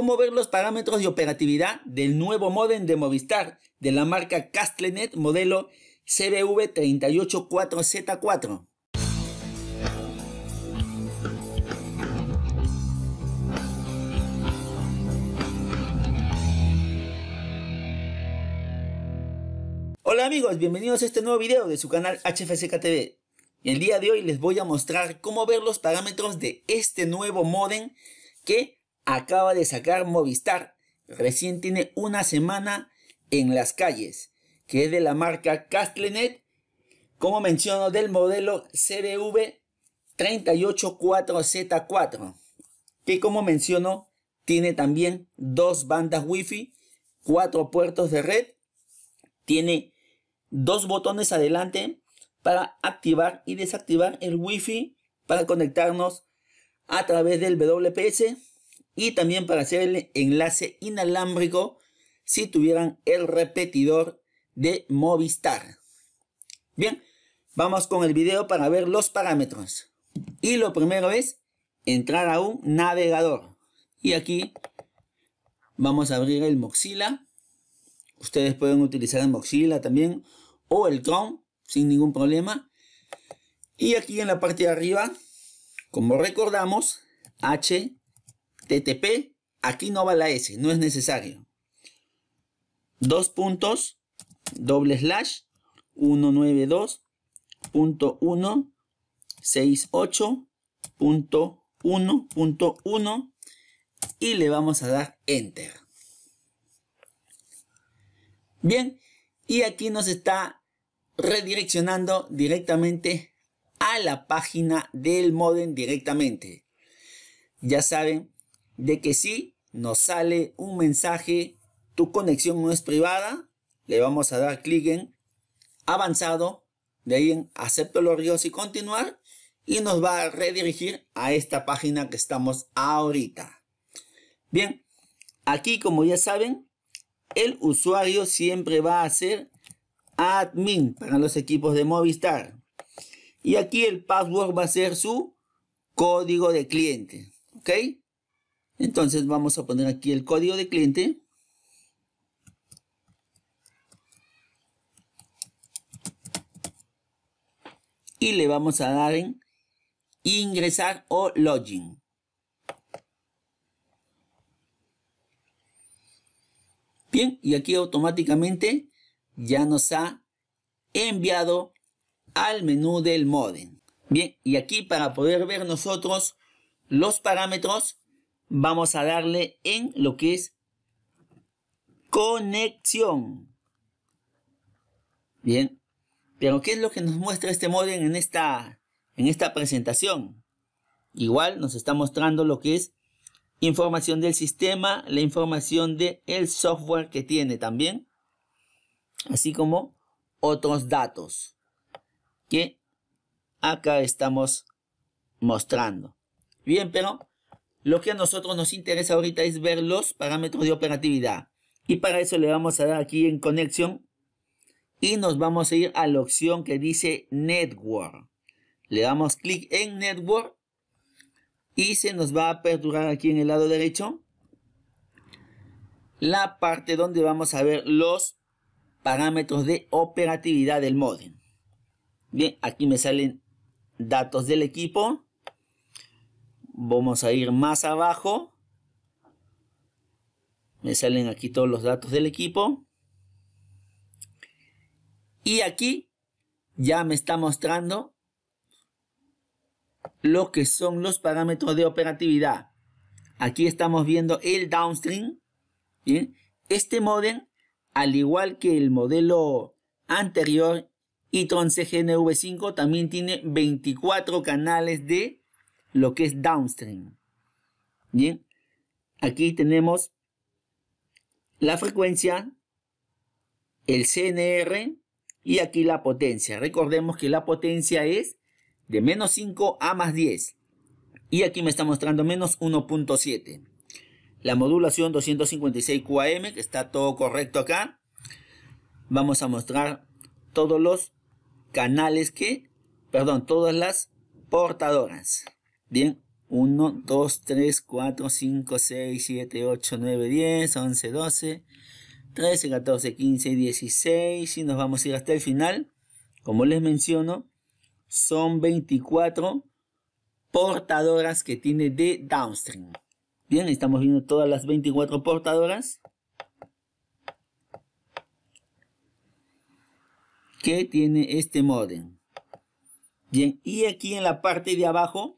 cómo ver los parámetros de operatividad del nuevo modem de Movistar de la marca Castlenet modelo CBV384Z4. Hola amigos, bienvenidos a este nuevo video de su canal HFCKTV. TV. El día de hoy les voy a mostrar cómo ver los parámetros de este nuevo modem que acaba de sacar Movistar. Recién tiene una semana en las calles, que es de la marca Castlenet, como menciono, del modelo CBV 384Z4, que como menciono, tiene también dos bandas wifi cuatro puertos de red, tiene dos botones adelante para activar y desactivar el wifi para conectarnos a través del WPS y también para hacer el enlace inalámbrico si tuvieran el repetidor de Movistar. Bien, vamos con el video para ver los parámetros. Y lo primero es entrar a un navegador. Y aquí vamos a abrir el Mozilla. Ustedes pueden utilizar el Mozilla también o el Chrome sin ningún problema. Y aquí en la parte de arriba, como recordamos, H TTP, aquí no va la S, no es necesario. Dos puntos, doble slash, 192.168.1.1 y le vamos a dar Enter. Bien, y aquí nos está redireccionando directamente a la página del modem directamente. Ya saben, de que si nos sale un mensaje, tu conexión no es privada, le vamos a dar clic en avanzado, de ahí en acepto los ríos y continuar y nos va a redirigir a esta página que estamos ahorita. Bien, aquí como ya saben, el usuario siempre va a ser admin para los equipos de Movistar. Y aquí el password va a ser su código de cliente. ¿Ok? Entonces vamos a poner aquí el código de cliente. Y le vamos a dar en ingresar o login. Bien, y aquí automáticamente ya nos ha enviado al menú del modem. Bien, y aquí para poder ver nosotros los parámetros, vamos a darle en lo que es conexión. Bien, pero ¿qué es lo que nos muestra este modem en esta, en esta presentación? Igual nos está mostrando lo que es información del sistema, la información del el software que tiene también, así como otros datos que acá estamos mostrando. Bien, pero lo que a nosotros nos interesa ahorita es ver los parámetros de operatividad. Y para eso le vamos a dar aquí en conexión y nos vamos a ir a la opción que dice Network. Le damos clic en Network y se nos va a aperturar aquí en el lado derecho la parte donde vamos a ver los parámetros de operatividad del modem. Bien, aquí me salen datos del equipo, Vamos a ir más abajo. Me salen aquí todos los datos del equipo. Y aquí ya me está mostrando lo que son los parámetros de operatividad. Aquí estamos viendo el downstream. ¿bien? Este modem, al igual que el modelo anterior, Y CGNV5 también tiene 24 canales de lo que es downstream. Bien, aquí tenemos la frecuencia, el CNR y aquí la potencia. Recordemos que la potencia es de menos 5 a más 10. Y aquí me está mostrando menos 1.7. La modulación 256 QAM, que está todo correcto acá. Vamos a mostrar todos los canales que, perdón, todas las portadoras. Bien, 1, 2, 3, 4, 5, 6, 7, 8, 9, 10, 11, 12, 13, 14, 15, 16 y nos vamos a ir hasta el final. Como les menciono, son 24 portadoras que tiene de downstream. Bien, estamos viendo todas las 24 portadoras que tiene este modem. Bien, y aquí en la parte de abajo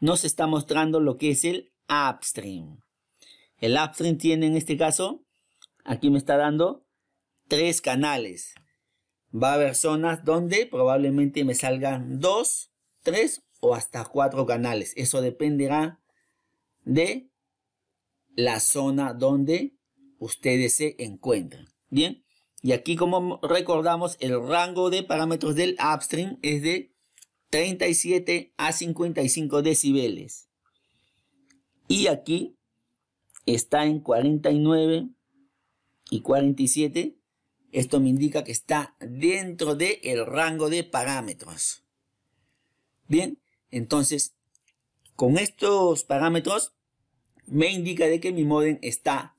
nos está mostrando lo que es el upstream. El upstream tiene en este caso, aquí me está dando tres canales. Va a haber zonas donde probablemente me salgan dos, tres o hasta cuatro canales. Eso dependerá de la zona donde ustedes se encuentran. Bien, y aquí como recordamos el rango de parámetros del upstream es de 37 a 55 decibeles. Y aquí está en 49 y 47. Esto me indica que está dentro del el rango de parámetros. Bien, entonces, con estos parámetros me indica de que mi modem está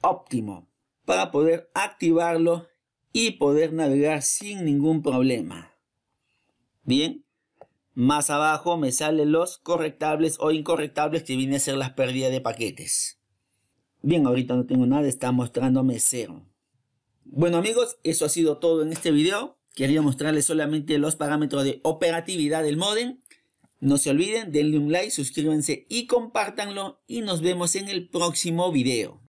óptimo para poder activarlo y poder navegar sin ningún problema. Bien, más abajo me salen los correctables o incorrectables que viene a ser las pérdidas de paquetes. Bien, ahorita no tengo nada, está mostrándome cero. Bueno amigos, eso ha sido todo en este video. Quería mostrarles solamente los parámetros de operatividad del modem. No se olviden, denle un like, suscríbanse y compártanlo. Y nos vemos en el próximo video.